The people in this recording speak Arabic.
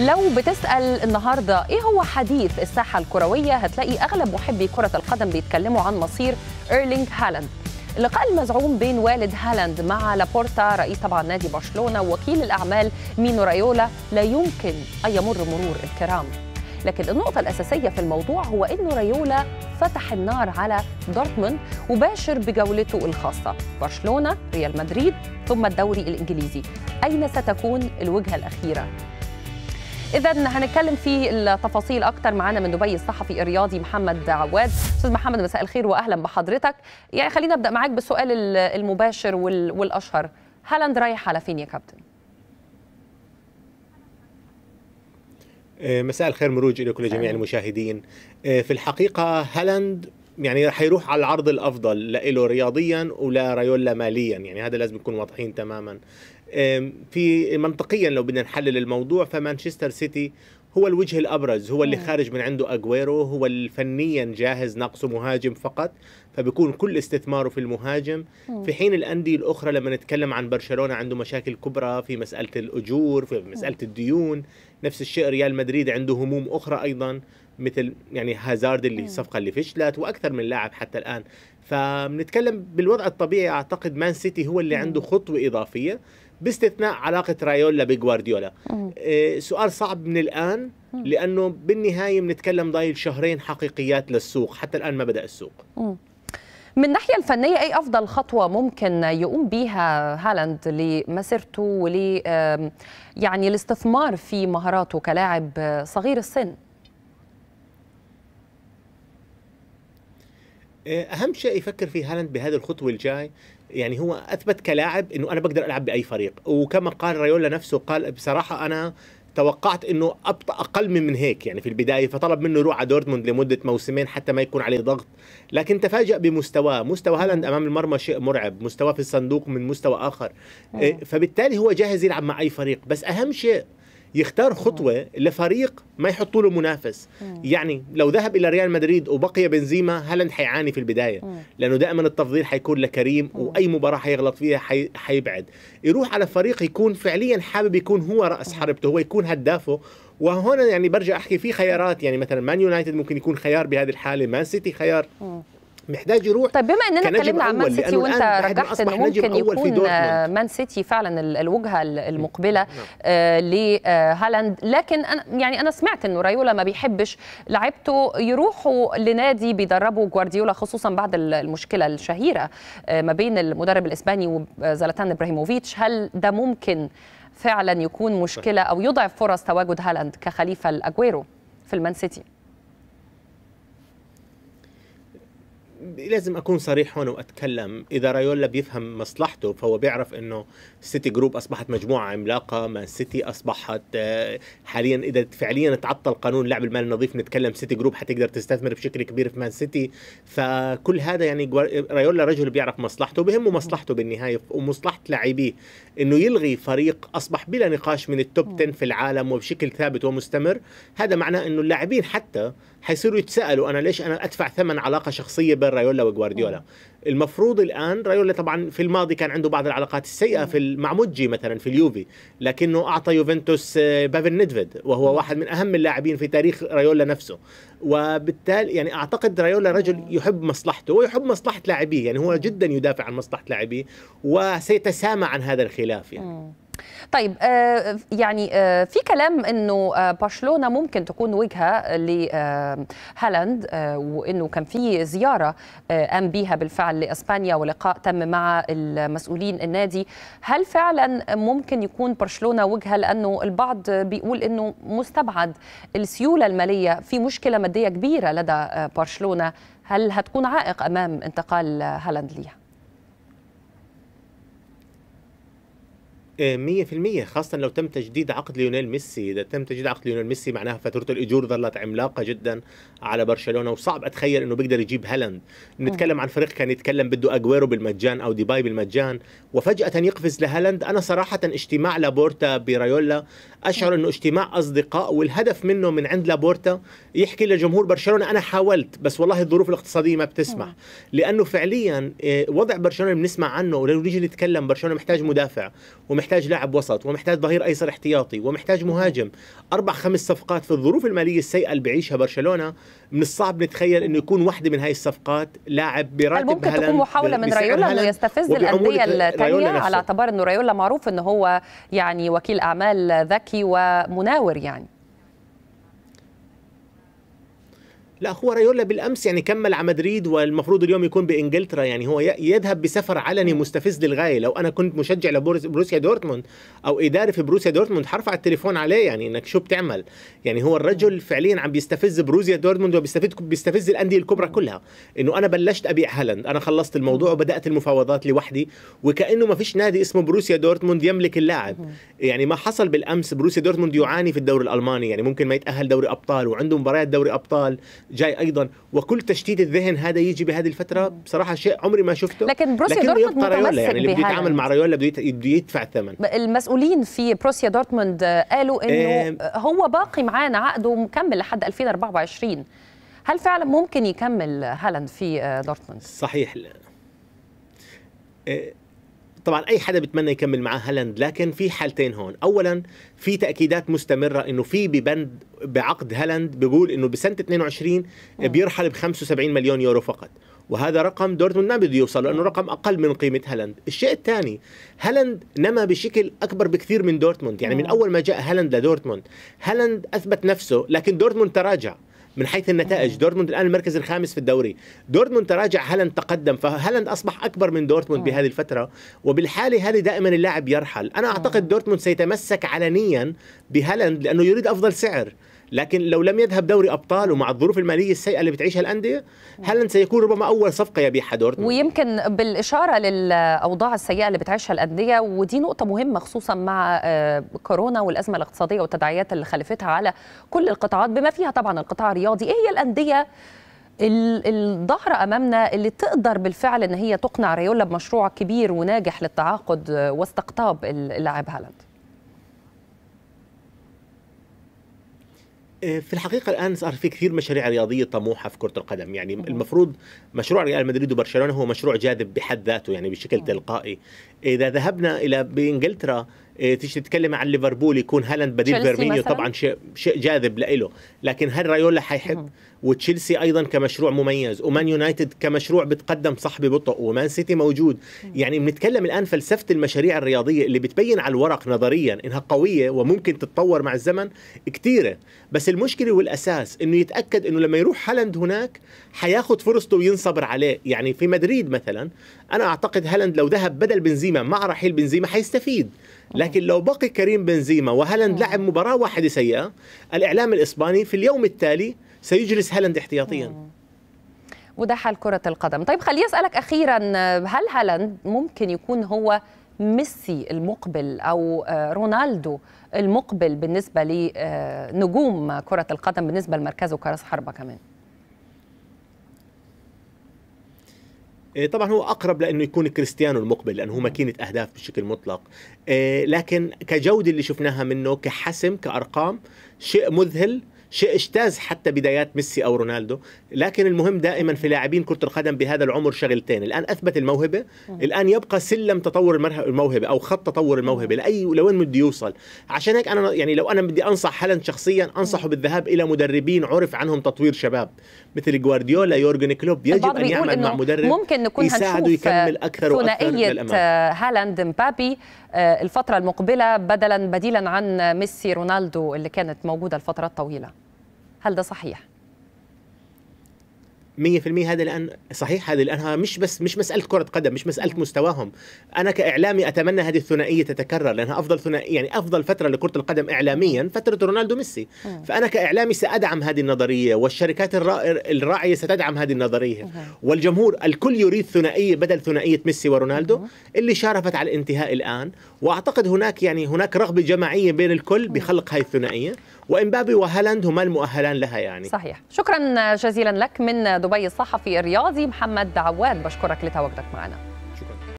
لو بتسأل النهاردة إيه هو حديث الساحة الكروية هتلاقي أغلب محبي كرة القدم بيتكلموا عن مصير ايرلينج هالاند اللقاء المزعوم بين والد هالاند مع لابورتا رئيس طبعا نادي برشلونة ووكيل الأعمال مينو رايولا لا يمكن أن يمر مرور الكرام لكن النقطة الأساسية في الموضوع هو انه رايولا فتح النار على دورتموند وباشر بجولته الخاصة برشلونة ريال مدريد ثم الدوري الإنجليزي أين ستكون الوجهة الأخيرة اذا هنتكلم في التفاصيل اكتر معانا من دبي الصحفي الرياضي محمد عواد استاذ محمد مساء الخير واهلا بحضرتك يعني خلينا ابدا معاك بالسؤال المباشر والاشهر هالاند رايح على فين يا كابتن آه، مساء الخير مروج لكل جميع المشاهدين آه، في الحقيقة هالاند يعني حيروح على العرض الافضل لإله رياضيا ولا رايولا ماليا يعني هذا لازم نكون واضحين تماما في منطقيا لو بدنا نحلل الموضوع فمانشستر سيتي هو الوجه الابرز هو اللي خارج من عنده اجويرو هو فنيا جاهز ناقصه مهاجم فقط فبيكون كل استثماره في المهاجم في حين الانديه الاخرى لما نتكلم عن برشلونه عنده مشاكل كبرى في مساله الاجور في مساله الديون نفس الشيء ريال مدريد عنده هموم اخرى ايضا مثل يعني هازارد اللي صفقه اللي فشلت واكثر من لاعب حتى الان فبنتكلم بالوضع الطبيعي اعتقد مان سيتي هو اللي عنده خطوه اضافيه باستثناء علاقه رايولا بجوارديولا إيه سؤال صعب من الان لانه بالنهايه بنتكلم ضايل شهرين حقيقيات للسوق حتى الان ما بدا السوق مم. من الناحية الفنية أي أفضل خطوة ممكن يقوم بها هالاند لمسيرته ول يعني الاستثمار في مهاراته كلاعب صغير السن؟ آه، اهم شيء يفكر فيه هالاند بهذه الخطوه الجاي يعني هو اثبت كلاعب انه انا بقدر العب باي فريق وكما قال رايولا نفسه قال بصراحه انا توقعت انه ابطا اقل من من هيك يعني في البدايه فطلب منه يروح على دورتموند لمده موسمين حتى ما يكون عليه ضغط لكن تفاجأ بمستواه مستوى هالاند امام المرمى شيء مرعب مستواه في الصندوق من مستوى اخر آه، آه. فبالتالي هو جاهز يلعب مع اي فريق بس اهم شيء يختار خطوه لفريق ما يحطوا له منافس يعني لو ذهب الى ريال مدريد وبقي بنزيما هالاند حيعاني في البدايه لانه دائما التفضيل حيكون لكريم واي مباراه حيغلط فيها حي... حيبعد يروح على فريق يكون فعليا حابب يكون هو راس حربته هو يكون هدافه وهنا يعني برجع احكي في خيارات يعني مثلا مان يونايتد ممكن يكون خيار بهذه الحاله مان سيتي خيار محتاج يروح طيب بما اننا اتكلمنا عن مان سيتي وانت رجحت انه ممكن يكون مان سيتي فعلا الوجهه المقبله نعم. آه، لهالاند لكن أنا يعني انا سمعت انه رايولا ما بيحبش لعيبته يروحوا لنادي بيدربه جوارديولا خصوصا بعد المشكله الشهيره آه، ما بين المدرب الاسباني وزلاتان ابراهيموفيتش هل ده ممكن فعلا يكون مشكله او يضعف فرص تواجد هالاند كخليفه الاجويرو في المان سيتي لازم اكون صريح هون واتكلم اذا رايولا بيفهم مصلحته فهو بيعرف انه سيتي جروب اصبحت مجموعه عملاقه مان سيتي اصبحت آه، حاليا اذا فعليا تعطل قانون لعب المال النظيف نتكلم سيتي جروب حتقدر تستثمر بشكل كبير في مان سيتي فكل هذا يعني رايولا رجل بيعرف مصلحته بهمه مصلحته بالنهايه ومصلحه لاعبيه انه يلغي فريق اصبح بلا نقاش من التوب 10 في العالم وبشكل ثابت ومستمر هذا معناه انه اللاعبين حتى حيصيروا يتسالوا انا ليش انا ادفع ثمن علاقه شخصيه بين رايولا وجوارديولا المفروض الان رايولا طبعا في الماضي كان عنده بعض العلاقات السيئه في مع موجي مثلا في اليوفي لكنه اعطى يوفنتوس آه، بافن نيدفيد وهو واحد من اهم اللاعبين في تاريخ رايولا نفسه وبالتالي يعني اعتقد رايولا رجل يحب مصلحته ويحب مصلحه لاعبيه يعني هو جدا يدافع عن مصلحه لاعبيه وسيتسامى عن هذا الخلاف يعني طيب آه، يعني آه، في كلام انه آه، برشلونه ممكن تكون وجهه لهالاند وانه كان في زياره قام بيها بالفعل لاسبانيا ولقاء تم مع المسؤولين النادي هل فعلا ممكن يكون برشلونه وجهه لانه البعض بيقول انه مستبعد السيوله الماليه في مشكله ماديه كبيره لدى برشلونه هل هتكون عائق امام انتقال هالاند ليها؟ 100% خاصة لو تم تجديد عقد ليونيل ميسي، إذا تم تجديد عقد ليونيل ميسي معناها فاتورة الأجور ظلت عملاقة جدا على برشلونة وصعب أتخيل إنه بيقدر يجيب هالاند، نتكلم عن فريق كان يتكلم بده أجويرو بالمجان أو ديباي بالمجان وفجأة يقفز لهالاند، أنا صراحة اجتماع لابورتا برايولا أشعر إنه اجتماع أصدقاء والهدف منه من عند لابورتا يحكي لجمهور برشلونة أنا حاولت بس والله الظروف الاقتصادية ما بتسمح، لأنه فعليا إيه، وضع برشلونة بنسمع عنه ولو نيجي نتكلم برشلونة محتاج مدافع ومحتاج محتاج لاعب وسط ومحتاج ظهير ايسر احتياطي ومحتاج مهاجم اربع خمس صفقات في الظروف الماليه السيئه اللي بيعيشها برشلونه من الصعب نتخيل انه يكون واحده من هاي الصفقات لاعب براتب ممكن تكون محاوله من رايولا انه يستفز الانديه الثانيه على اعتبار انه رايولا معروف انه هو يعني وكيل اعمال ذكي ومناور يعني لا هو رايولا بالامس يعني كمل على مدريد والمفروض اليوم يكون بانجلترا يعني هو يذهب بسفر علني مستفز للغايه لو انا كنت مشجع لبروسيا دورتموند او اداري في بروسيا دورتموند حرفع التليفون عليه يعني انك شو بتعمل يعني هو الرجل فعليا عم بيستفز بروسيا دورتموند وبيستفز بيستفز الانديه الكبرى كلها انه انا بلشت ابيع هالاند انا خلصت الموضوع وبدات المفاوضات لوحدي وكانه ما فيش نادي اسمه بروسيا دورتموند يملك اللاعب يعني ما حصل بالامس بروسيا دورتموند يعاني في الدوري الالماني يعني ممكن ما يتاهل دوري ابطال وعنده مباريات دوري ابطال جاي ايضا وكل تشتيت الذهن هذا يجي بهذه الفتره بصراحه شيء عمري ما شفته لكن بروسيا دورتموند يعني متمسك يعني اللي بده يتعامل مع رايولا بده يدفع الثمن المسؤولين في بروسيا دورتموند قالوا انه آه هو باقي معانا عقده مكمل لحد 2024 هل فعلا ممكن يكمل هالاند في آه، دورتموند صحيح آه طبعا اي حدا بيتمنى يكمل مع هالاند لكن في حالتين هون اولا في تاكيدات مستمره انه في ببند بعقد هالاند بيقول انه بسنه 22 آه. بيرحل ب 75 مليون يورو فقط وهذا رقم دورتموند ما بده يوصل لانه رقم اقل من قيمه هالاند الشيء الثاني هالاند نمى بشكل اكبر بكثير من دورتموند يعني من آه. اول ما جاء هالاند لدورتموند هالاند اثبت نفسه لكن دورتموند تراجع من حيث النتائج دورتموند الان المركز الخامس في الدوري دورتموند تراجع هالاند تقدم فهالاند اصبح اكبر من دورتموند بهذه الفتره وبالحاله هذه دائما اللاعب يرحل انا اعتقد دورتموند سيتمسك علنيا بهالاند لانه يريد افضل سعر لكن لو لم يذهب دوري ابطال ومع الظروف الماليه السيئه اللي بتعيشها الانديه هالاند سيكون ربما اول صفقه يبيعها دورتموند ويمكن بالاشاره للاوضاع السيئه اللي بتعيشها الانديه ودي نقطه مهمه خصوصا مع آه، كورونا والازمه الاقتصاديه والتداعيات اللي خلفتها على كل القطاعات بما فيها طبعا القطاع الرياضي ايه هي الانديه الظهر امامنا اللي تقدر بالفعل ان هي تقنع ريولا بمشروع كبير وناجح للتعاقد آه، واستقطاب اللاعب هالاند آه، في الحقيقة الآن صار في كثير مشاريع رياضية طموحة في كرة القدم يعني المفروض مشروع ريال مدريد وبرشلونة هو مشروع جاذب بحد ذاته يعني بشكل تلقائي إذا ذهبنا إلى بإنجلترا آه، تيجي تتكلم عن ليفربول يكون هالاند بديل فيرمينيو طبعا شيء شيء جاذب له لكن هل رايولا حيحب وتشيلسي ايضا كمشروع مميز ومان يونايتد كمشروع بتقدم صح ببطء ومان سيتي موجود يعني بنتكلم الان فلسفه المشاريع الرياضيه اللي بتبين على الورق نظريا انها قويه وممكن تتطور مع الزمن كثيره بس المشكله والاساس انه يتاكد انه لما يروح هالاند هناك حياخذ فرصته وينصبر عليه يعني في مدريد مثلا انا اعتقد هالاند لو ذهب بدل بنزيما مع رحيل بنزيما حيستفيد آه. لكن لو بقي كريم بنزيما وهالاند آه. لعب مباراه واحده سيئه الاعلام الاسباني في اليوم التالي سيجلس هالاند احتياطيا وده آه. حال كره القدم طيب خليني اسالك اخيرا هل هالاند ممكن يكون هو ميسي المقبل او آه، رونالدو المقبل بالنسبه لنجوم كره القدم بالنسبه لمركزه كراس حربه كمان إيه، طبعا هو اقرب لانه يكون كريستيانو المقبل لانه هو ماكينه اهداف بشكل مطلق إيه، لكن كجوده اللي شفناها منه كحسم كارقام شيء مذهل شيء اجتاز حتى بدايات ميسي او رونالدو لكن المهم دائما في لاعبين كره القدم بهذا العمر شغلتين الان اثبت الموهبه الان يبقى سلم تطور الموهبه او خط تطور الموهبه لاي لوين بده يوصل عشان هيك انا يعني لو انا بدي انصح هالاند شخصيا انصحه بالذهاب الى مدربين عرف عنهم تطوير شباب مثل جوارديولا يورجن كلوب يجب ان يعمل مع مدرب ممكن نكون يساعده يكمل اكثر واكثر ثنائيه هالاند مبابي آه، الفتره المقبله بدلا بديلا عن ميسي رونالدو اللي كانت موجوده لفترات طويله هل ده صحيح؟ 100% هذا الان صحيح هذه الان مش بس مش مساله كره قدم مش مساله نعم. مستواهم انا كاعلامي اتمنى هذه الثنائيه تتكرر لانها افضل ثنائيه يعني افضل فتره لكره القدم اعلاميا فتره رونالدو ميسي نعم. فانا كاعلامي سادعم هذه النظريه والشركات الراعيه ستدعم هذه النظريه نعم. والجمهور الكل يريد ثنائيه بدل ثنائيه ميسي ورونالدو اللي شارفت على الانتهاء الان واعتقد هناك يعني هناك رغبه جماعيه بين الكل بخلق هاي الثنائيه وامبابي وهالاند هما المؤهلان لها يعني صحيح شكرا جزيلا لك من دبي الصحفي الرياضي محمد عواد بشكرك لتواجدك معنا